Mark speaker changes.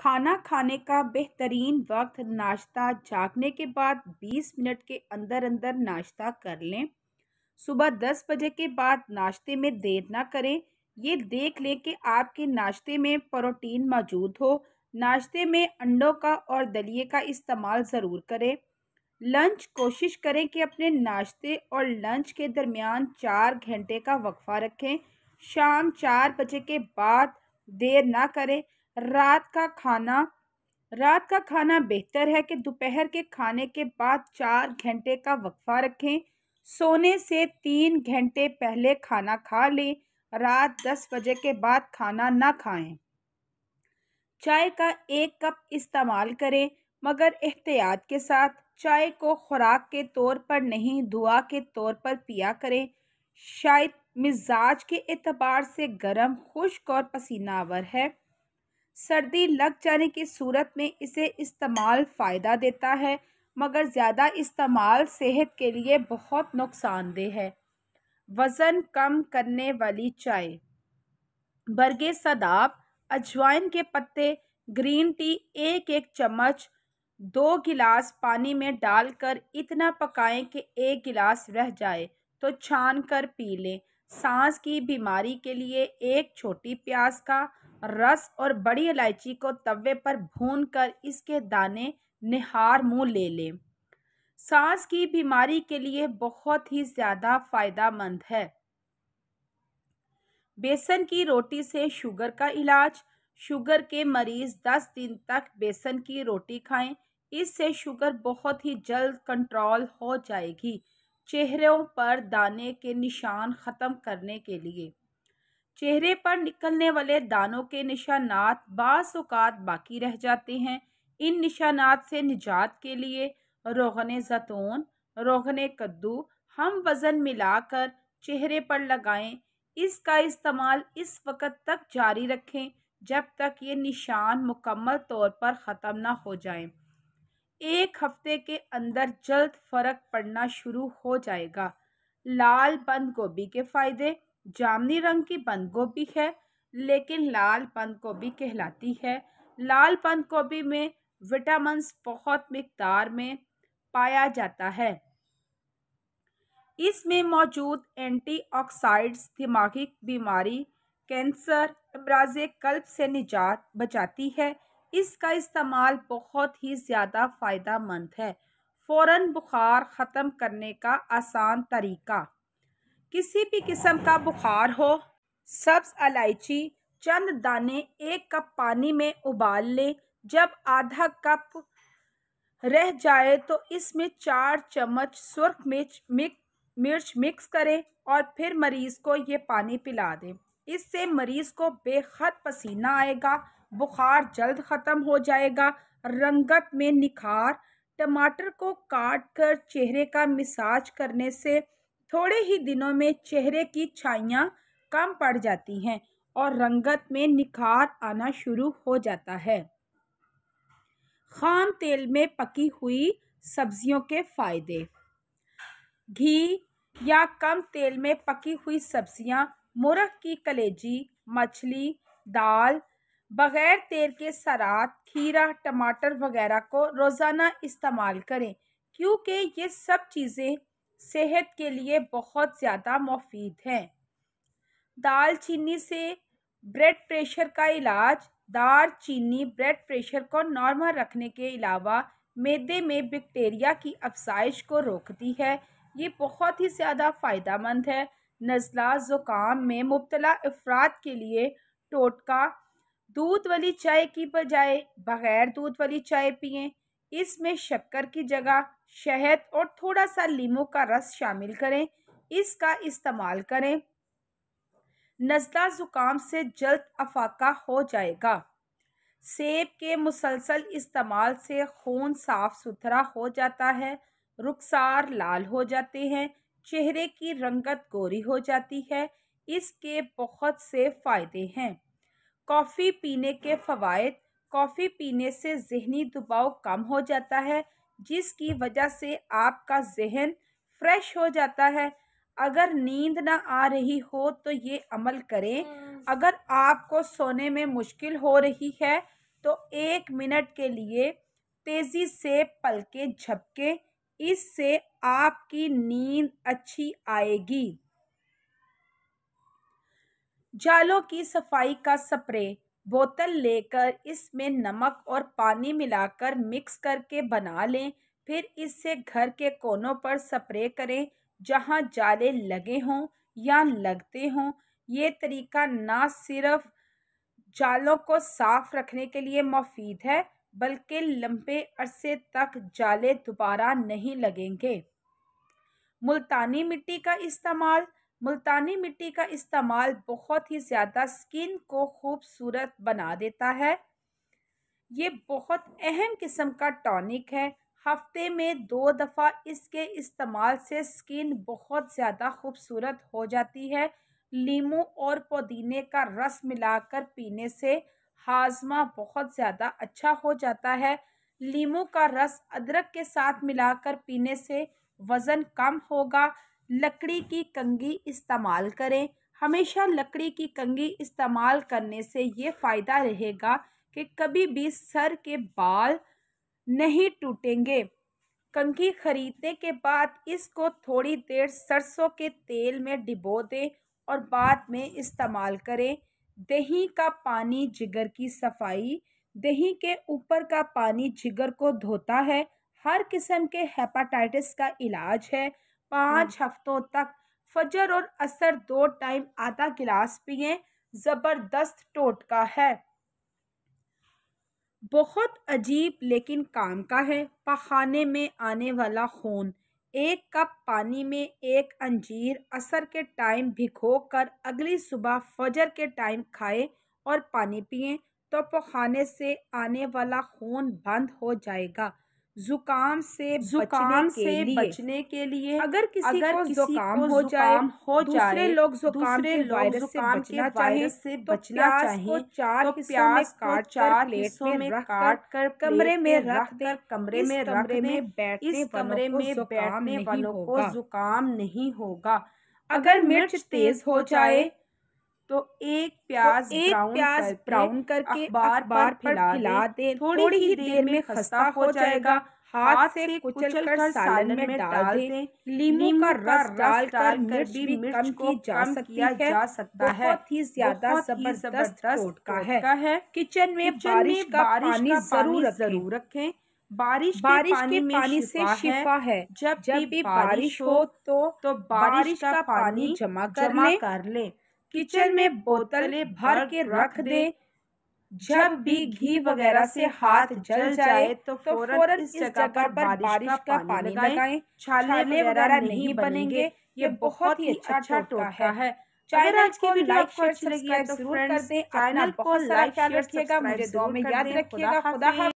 Speaker 1: खाना खाने का बेहतरीन वक्त नाश्ता जागने के बाद 20 मिनट के अंदर अंदर नाश्ता कर लें सुबह 10 बजे के बाद नाश्ते में देर ना करें ये देख लें कि आपके नाश्ते में प्रोटीन मौजूद हो नाश्ते में अंडों का और दलिए का इस्तेमाल ज़रूर करें लंच कोशिश करें कि अपने नाश्ते और लंच के दरमियान चार घंटे का वक्फा रखें शाम चार बजे के बाद देर ना करें रात का खाना रात का खाना बेहतर है कि दोपहर के खाने के बाद चार घंटे का वक्फा रखें सोने से तीन घंटे पहले खाना खा लें रात दस बजे के बाद खाना ना खाएं चाय का एक कप इस्तेमाल करें मगर एहतियात के साथ चाय को खुराक के तौर पर नहीं दुआ के तौर पर पिया करें शायद मिजाज के एतबार से गर्म खुश्क और पसीनावर है सर्दी लग जाने की सूरत में इसे इस्तेमाल फ़ायदा देता है मगर ज़्यादा इस्तेमाल सेहत के लिए बहुत नुकसानदेह है वज़न कम करने वाली चाय बरगे सदाब अजवाइन के पत्ते ग्रीन टी एक एक चम्मच दो गिलास पानी में डालकर इतना पकाएं कि एक गिलास रह जाए तो छान कर पी लें सांस की बीमारी के लिए एक छोटी प्याज का रस और बड़ी इलायची को तवे पर भून कर इसके दाने निहार मुँह ले लें सांस की बीमारी के लिए बहुत ही ज़्यादा मंद है बेसन की रोटी से शुगर का इलाज शुगर के मरीज़ दस दिन तक बेसन की रोटी खाएं इससे शुगर बहुत ही जल्द कंट्रोल हो जाएगी चेहरों पर दाने के निशान ख़त्म करने के लिए चेहरे पर निकलने वाले दानों के निशानात बात बाकी रह जाते हैं इन निशानात से निजात के लिए रोगन जतून रोगन कद्दू हम वज़न मिलाकर चेहरे पर लगाएं इसका इस्तेमाल इस वक्त तक जारी रखें जब तक ये निशान मुकम्मल तौर पर ख़त्म ना हो जाए एक हफ्ते के अंदर जल्द फ़र्क पड़ना शुरू हो जाएगा लाल बंद गोभी के फ़ायदे जामनी रंग की बंद गोभी है लेकिन लाल बंद गोभी कहलाती है लाल बंद गोभी में विटामिन बहुत मकदार में पाया जाता है इसमें मौजूद एंटीऑक्साइड्स दिमागी बीमारी कैंसर अमराज कल्ब से निजात बचाती है इसका इस्तेमाल बहुत ही ज़्यादा फ़ायदा मंद है फ़ौर बुखार ख़त्म करने का आसान तरीका किसी भी किस्म का बुखार हो सब्ज़ इलायची चंद दाने एक कप पानी में उबाल लें जब आधा कप रह जाए तो इसमें चार चम्मच सुर्ख मिर्च मिक, मिर्च मिक्स करें और फिर मरीज़ को ये पानी पिला दें इससे मरीज़ को बेहद पसीना आएगा बुखार जल्द ख़त्म हो जाएगा रंगत में निखार टमाटर को काट कर चेहरे का मिसाज करने से थोड़े ही दिनों में चेहरे की छाइयाँ कम पड़ जाती हैं और रंगत में निखार आना शुरू हो जाता है खाम तेल में पकी हुई सब्जियों के फ़ायदे घी या कम तेल में पकी हुई सब्जियां मुरख की कलेजी मछली दाल बग़ैर तेल के सरात खीरा टमाटर वगैरह को रोज़ाना इस्तेमाल करें क्योंकि ये सब चीज़ें सेहत के लिए बहुत ज़्यादा मुफीद हैं दालचीनी से ब्लड प्रेशर का इलाज चीनी ब्लड प्रेशर को नॉर्मल रखने के अलावा मैदे में बैक्टीरिया की अफसाइश को रोकती है ये बहुत ही ज़्यादा फ़ायदा है नज़ला ज़ुकाम में मुबतला अफराद के लिए टोटका दूध वाली चाय की बजाय बग़ैर दूध वाली चाय पिएं इसमें शक्कर की जगह शहद और थोड़ा सा लीमू का रस शामिल करें इसका इस्तेमाल करें नज़ला ज़ुकाम से जल्द अफाका हो जाएगा सेब के मुसलसल इस्तेमाल से खून साफ सुथरा हो जाता है रुखसार लाल हो जाते हैं चेहरे की रंगत गोरी हो जाती है इसके बहुत से फ़ायदे हैं कॉफ़ी पीने के फ़वाद कॉफ़ी पीने से जहनी दबाव कम हो जाता है जिसकी वजह से आपका जहन फ्रेश हो जाता है अगर नींद ना आ रही हो तो ये अमल करें हम्म। अगर आपको सोने में मुश्किल हो रही है तो एक मिनट के लिए तेज़ी से पलके झपके इससे आपकी नींद अच्छी आएगी जालों की सफाई का स्प्रे बोतल लेकर इसमें नमक और पानी मिलाकर मिक्स करके बना लें फिर इससे घर के कोनों पर स्प्रे करें जहां जाले लगे हों या लगते हों ये तरीका ना सिर्फ जालों को साफ रखने के लिए मुफीद है बल्कि लंबे अरसे तक जाले दोबारा नहीं लगेंगे मुल्तानी मिट्टी का इस्तेमाल मुल्तानी मिट्टी का इस्तेमाल बहुत ही ज़्यादा स्किन को खूबसूरत बना देता है ये बहुत अहम किस्म का टॉनिक है हफ्ते में दो दफ़ा इसके इस्तेमाल से स्किन बहुत ज़्यादा खूबसूरत हो जाती है लीमू और पुदीने का रस मिलाकर पीने से हाजमा बहुत ज़्यादा अच्छा हो जाता है लीमू का रस अदरक के साथ मिलाकर पीने से वज़न कम होगा लकड़ी की कंगी इस्तेमाल करें हमेशा लकड़ी की कंगी इस्तेमाल करने से ये फ़ायदा रहेगा कि कभी भी सर के बाल नहीं टूटेंगे कंघी खरीदने के बाद इसको थोड़ी देर सरसों के तेल में डिबो दें और बाद में इस्तेमाल करें दही का पानी जिगर की सफाई दही के ऊपर का पानी जिगर को धोता है हर किस्म के हेपाटाइटिस का इलाज है पाँच हाँ। हफ्तों तक फजर और असर दो टाइम आधा गिलास पिए ज़बरदस्त टोटका है बहुत अजीब लेकिन काम का है पखाने में आने वाला खून एक कप पानी में एक अंजीर असर के टाइम भिखो कर अगली सुबह फजर के टाइम खाएं और पानी पिए तो पखाने से आने वाला खून बंद हो जाएगा जुकाम से जुकाम बचने से के बचने के लिए अगर किसी अगर को जुकाम हो जाए हो जाए लोग जुकाम के वायरस से बचना चाहे से तो बचना चाहे तो चार प्याज काट चार प्लेटों में काट कर कमरे में रख दे कमरे में कमरे में इस कमरे में बैठने वालों को जुकाम नहीं होगा अगर मिर्च तेज हो जाए तो एक तो प्याज तो एक प्याज ब्राउन करके बार बार फैला दे थोड़ी, ही देर में खस्ता हो जाएगा हाथ से कुचल कर सालन में डाल दें लीमू का रस डाल कर भी मिर्च को जा सकती है जा सकता है बहुत ही ज्यादा जबरदस्त रस का है किचन में बारिश का पानी जरूर जरूर रखें बारिश बारिश के पानी से शिफा है जब जब भी बारिश हो तो तो बारिश का पानी जमा जमा कर लें किचन में बोतलें भर के रख दे जब भी घी वगैरह से हाथ जल जाए तो फौरन, इस जगह पर बारिश का पानी लगाएं छाले वगैरह नहीं बनेंगे ये बहुत ही अच्छा, अच्छा टोटका है अगर आज की वीडियो आपको अच्छी लगी है तो जरूर कर दें चैनल को लाइक शेयर रखिएगा मुझे दो में याद रखिएगा खुदा